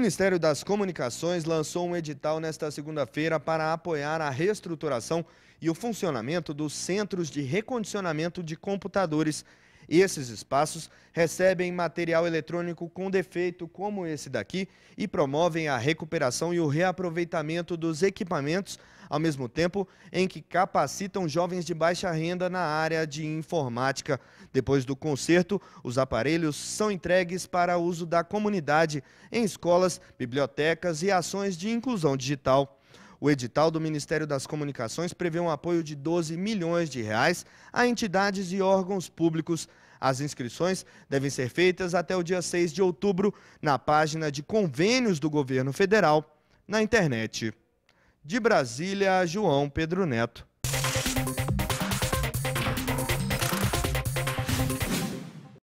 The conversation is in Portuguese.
Ministério das Comunicações lançou um edital nesta segunda-feira para apoiar a reestruturação e o funcionamento dos centros de recondicionamento de computadores esses espaços recebem material eletrônico com defeito, como esse daqui, e promovem a recuperação e o reaproveitamento dos equipamentos, ao mesmo tempo em que capacitam jovens de baixa renda na área de informática. Depois do concerto, os aparelhos são entregues para uso da comunidade em escolas, bibliotecas e ações de inclusão digital. O edital do Ministério das Comunicações prevê um apoio de 12 milhões de reais a entidades e órgãos públicos. As inscrições devem ser feitas até o dia 6 de outubro na página de convênios do governo federal na internet. De Brasília, João Pedro Neto.